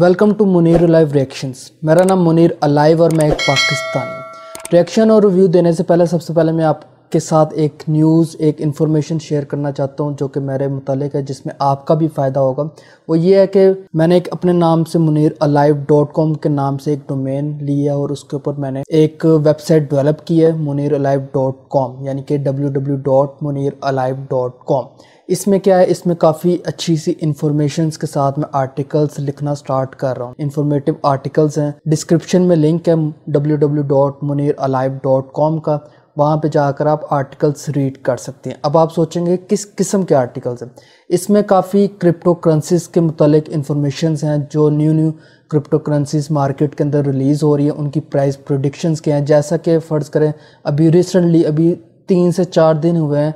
welcome to Munir alive reactions मेरा नाम Munir alive और मैं एक पाकिस्तानी रिएक्शन और रिव्यू देने से पहले सबसे पहले मैं आप के साथ एक न्यूज़ एक इन्फॉर्मेशन शेयर करना चाहता हूँ जो कि मेरे मतलब है जिसमें आपका भी फ़ायदा होगा वो ये है कि मैंने एक अपने नाम से मुनीर अलाइव डॉट कॉम के नाम से एक डोमेन लिया और उसके ऊपर मैंने एक वेबसाइट डेवलप की है मुनीर अलाइव डॉट कॉम यानी कि W W dot Munir alive dot com इसमें क्या है इसमें काफ़ी अच्छी सी इन्फॉर्मेशन के साथ मैं आर्टिकल्स लिखना स्टार्ट कर रहा हूँ इन्फॉर्मेटिव आर्टिकल्स हैं डिस्क्रिप्शन में लिंक है W W dot Munir alive dot com का वहाँ पे जाकर आप आर्टिकल्स रीड कर सकते हैं अब आप सोचेंगे किस किस्म के आर्टिकल्स हैं इसमें काफ़ी क्रिप्टो करेंसीज के मतलब इन्फॉर्मेशन हैं जो new new crypto currencies market के अंदर रिलीज़ हो रही है उनकी प्राइस प्रोडिक्शंस के हैं जैसा कि फ़र्ज़ करें अभी रिसेंटली अभी तीन से चार दिन हुए हैं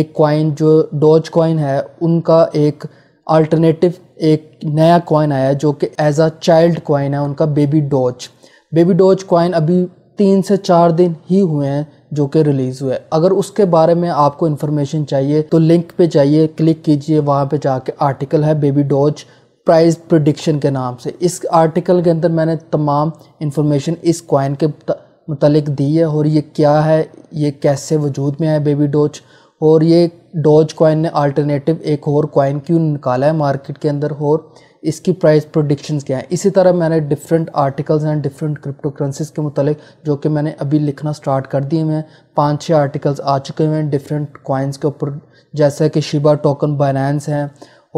एक कॉइन जो डोज कॉइन है उनका एक अल्टरनेटिव एक नया कॉइन आया जो कि एज अ चाइल्ड कॉइन है उनका baby doge baby doge coin अभी तीन से चार दिन ही हुए हैं जो कि रिलीज़ हुआ है अगर उसके बारे में आपको इन्फॉर्मेशन चाहिए तो लिंक पे चाहिए क्लिक कीजिए वहाँ पे जाके आर्टिकल है बेबी डॉज प्राइस प्रडिक्शन के नाम से इस आर्टिकल के अंदर मैंने तमाम इन्फॉर्मेशन इस कॉइन के मतलब दी है और ये क्या है ये कैसे वजूद में है बेबी डॉज और ये डॉज कॉइन ने अल्टरनेटिव एक और कॉइन क्यों निकाला है मार्केट के अंदर और इसकी प्राइस प्रोडिक्शन क्या है इसी तरह मैंने different articles and different crypto currencies के मतलब जो कि मैंने अभी लिखना स्टार्ट कर दिए हैं पाँच छः आर्टिकल्स आ चुके हैं डिफरेंट कॉइन्स के ऊपर जैसा कि शिबा टोकन बाइनेंस हैं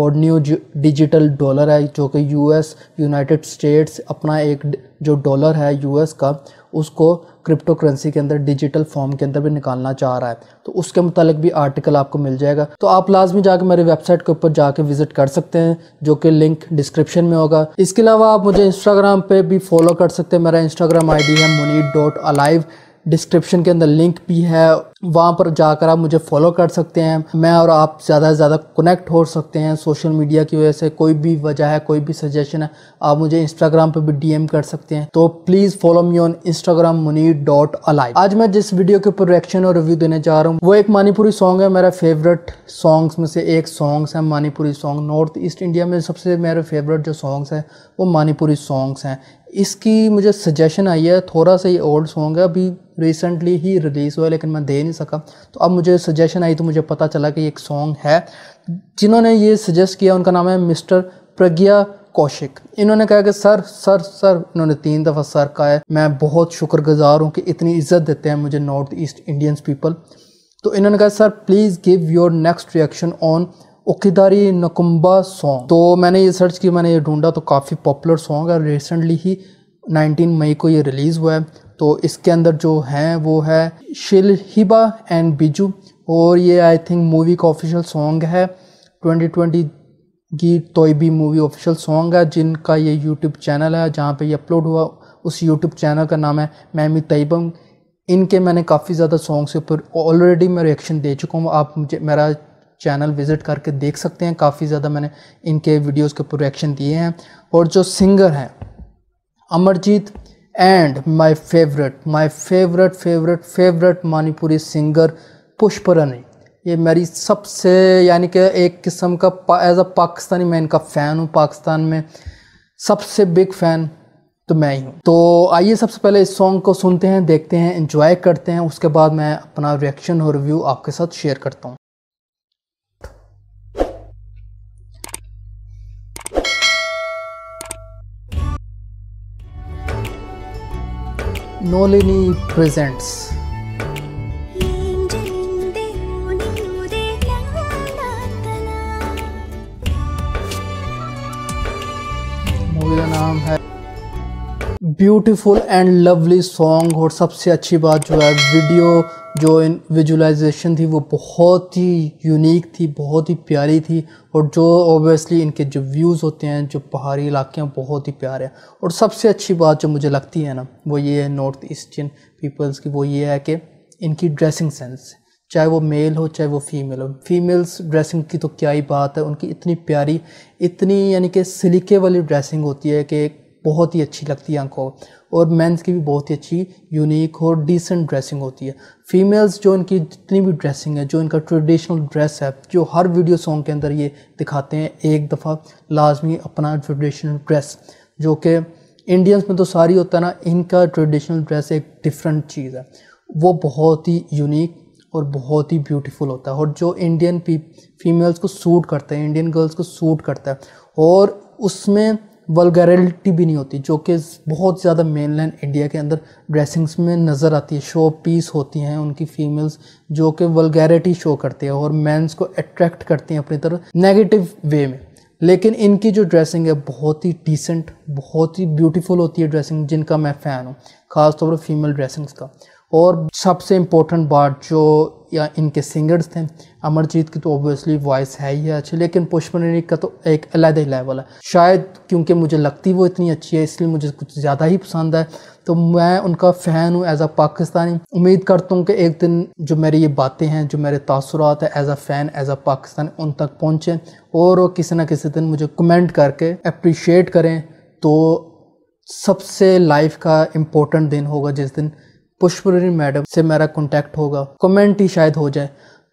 और न्यू डिजिटल डॉलर है जो कि यूएस यूनाइटेड स्टेट्स अपना एक जो डॉलर है यूएस का उसको क्रिप्टो करेंसी के अंदर डिजिटल फॉर्म के अंदर भी निकालना चाह रहा है तो उसके मुतालिक भी आर्टिकल आपको मिल जाएगा तो आप लाजमी जाकर मेरे वेबसाइट के ऊपर जाके विजिट कर सकते हैं जो कि लिंक डिस्क्रिप्शन में होगा इसके अलावा आप मुझे इंस्टाग्राम पर भी फॉलो कर सकते हैं मेरा इंस्टाग्राम आई है अलाइव डिस्क्रिप्शन के अंदर लिंक भी है वहाँ पर जाकर आप मुझे फॉलो कर सकते हैं मैं और आप ज़्यादा से ज़्यादा कनेक्ट हो सकते हैं सोशल मीडिया की वजह से कोई भी वजह है कोई भी सजेशन है आप मुझे इंस्टाग्राम पर भी डीएम कर सकते हैं तो please follow me on Instagram Muni dot alive आज मैं जिस वीडियो के ऊपर रिएक्शन और रिव्यू देने जा रहा हूँ वो एक मानीपुरी सॉन्ग है मेरा फेवरेट सॉन्ग्स में से एक सॉन्ग्स है Manipuri song north east India में सबसे मेरे फेवरेट जो सॉन्ग्स हैं वो मानीपुरी सॉन्ग्स हैं इसकी मुझे सजेशन आई है थोड़ा सा ये ओल्ड सॉन्ग है अभी रिसेंटली ही रिलीज़ हुआ है लेकिन मैं दे नहीं सका तो अब मुझे सजेशन आई तो मुझे पता चला कि एक सॉन्ग है जिन्होंने ये सजेस्ट किया उनका नाम है मिस्टर प्रज्ञा कौशिक इन्होंने कहा कि सर सर सर इन्होंने तीन दफ़ा सर कहा है मैं बहुत शुक्रगुजार हूँ कि इतनी इज्जत देते हैं मुझे नॉर्थ ईस्ट इंडियंस पीपल तो इन्होंने कहा sir please give your next reaction on ओकेदारी नकुम्बा सॉन्ग तो मैंने ये सर्च किया मैंने ये ढूंढा तो काफ़ी पॉपुलर सॉन्ग है रिसेंटली ही 19 मई को ये रिलीज़ हुआ है तो इसके अंदर जो हैं वो है शिल हिबा एंड बिजू और ये आई थिंक मूवी का ऑफिशियल सॉन्ग है 2020 की तोयबी मूवी ऑफिशियल सॉन्ग है जिनका ये यूट्यूब चैनल है जहाँ पे ये अपलोड हुआ उस यूट्यूब चैनल का नाम है मैमी तयबम इनके मैंने काफ़ी ज़्यादा सॉन्ग्स के ऊपर ऑलरेडी मैं रिएक्शन दे चुका हूँ आप मुझे मेरा चैनल विज़िट करके देख सकते हैं काफ़ी ज़्यादा मैंने इनके वीडियोस के ऊपर रिएक्शन दिए हैं और जो सिंगर हैं Amarjeet and my favourite my favourite favourite favourite Manipuri singer Pushparani ये मेरी सबसे यानी कि एक किस्म का एज अ पाकिस्तानी मैं इनका फ़ैन हूँ पाकिस्तान में सबसे बिग फ़ैन तो मैं ही हूँ तो आइए सबसे पहले इस सॉन्ग को सुनते हैं देखते हैं इंजॉय करते हैं उसके बाद मैं अपना रिएक्शन और रिव्यू आपके साथ शेयर करता हूँ Nolini presents beautiful and lovely song और सबसे अच्छी बात जो है वीडियो जो इन विजुलाइजेशन थी वो बहुत ही यूनिक थी बहुत ही प्यारी थी और जो ओबियसली इनके जो व्यूज़ होते हैं जो पहाड़ी इलाके हैं बहुत ही प्यारे हैं और सबसे अच्छी बात जो मुझे लगती है ना वो ये है नॉर्थ ईस्टर्न पीपल्स की वो ये है कि इनकी ड्रेसिंग सेंस चाहे वो मेल हो चाहे वो फीमेल हो फीमेल्स ड्रेसिंग की तो क्या ही बात है उनकी इतनी प्यारी इतनी यानी कि सिलिके वाली ड्रेसिंग होती है कि बहुत ही अच्छी लगती है आंखों और मेंस की भी बहुत ही अच्छी यूनिक और डिसेंट ड्रेसिंग होती है फीमेल्स जो इनकी जितनी भी ड्रेसिंग है जो इनका ट्रेडिशनल ड्रेस है जो हर वीडियो सॉन्ग के अंदर ये दिखाते हैं एक दफ़ा लाजमी अपना ट्रेडिशनल ड्रेस जो कि इंडियंस में तो सारी होता है ना इनका ट्रेडिशनल ड्रेस एक डिफरेंट चीज़ है वो बहुत ही यूनिक और बहुत ही ब्यूटीफुल होता है और जो इंडियन फीमेल्स को सूट करता है इंडियन गर्ल्स को सूट करता है और उसमें वलगरिटी भी नहीं होती जो कि बहुत ज़्यादा मेन लैंड इंडिया के अंदर ड्रेसिंग्स में नज़र आती है शो पीस होती हैं उनकी फीमेल्स जो कि वलगैरिटी शो करती है और मैंस को अट्रैक्ट करती हैं अपनी तरफ नेगेटिव वे में लेकिन इनकी जो ड्रेसिंग है बहुत ही डिसेंट बहुत ही ब्यूटीफुल होती है ड्रेसिंग जिनका मैं फ़ैन हूँ ख़ासतौर पर फीमेल ड्रेसिंग्स का और सबसे इम्पोर्टेंट बात जो या इनके सिंगर्स थे अमरजीत की तो ऑब्वियसली वॉइस है ही अच्छी लेकिन पुष्पमणि का तो एक अलग ही लेवल है शायद क्योंकि मुझे लगती वो इतनी अच्छी है इसलिए मुझे कुछ ज़्यादा ही पसंद है तो मैं उनका फ़ैन हूँ एज़ अ पाकिस्तानी उम्मीद करता हूँ कि एक दिन जो मेरी ये बातें हैं जो मेरे तासरात हैं as a fan as a Pakistan उन तक पहुँचें और किसी ना किसी दिन मुझे कमेंट करके अप्रिशिएट करें तो सबसे लाइफ का इम्पोर्टेंट दिन होगा जिस दिन पुष्परीन मैडम से मेरा कॉन्टैक्ट होगा कमेंट ही शायद हो जाए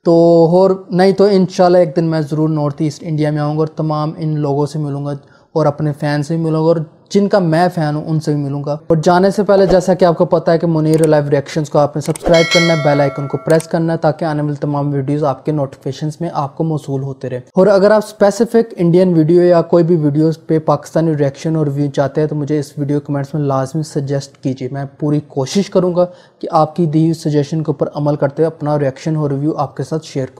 तो और नहीं तो इन एक दिन मैं ज़रूर नॉर्थ ईस्ट इंडिया में आऊँगा और तमाम इन लोगों से मिलूँगा और अपने फ़ैन से मिलूँगा और जिनका मैं फ़ैन हूँ उनसे भी मिलूंगा और जाने से पहले जैसा कि आपको पता है कि मुनीर लाइव रिएक्शंस को आपने सब्सक्राइब करना है बेल आइकन को प्रेस करना है ताकि आने वाले तमाम वीडियोस आपके नोटिफिकेशन में आपको मौसू होते रहे और अगर आप स्पेसिफिक इंडियन वीडियो या कोई भी वीडियोज़ पे पाकिस्तानी रिएक्शन और व्यू चाहते हैं तो मुझे इस वीडियो कमेंट्स में लाजमी सजेस्ट कीजिए मैं पूरी कोशिश करूँगा कि आपकी दी हुई सजेशन के ऊपर अमल करते हुए अपना रिएक्शन और रिव्यू आपके साथ शेयर करूँ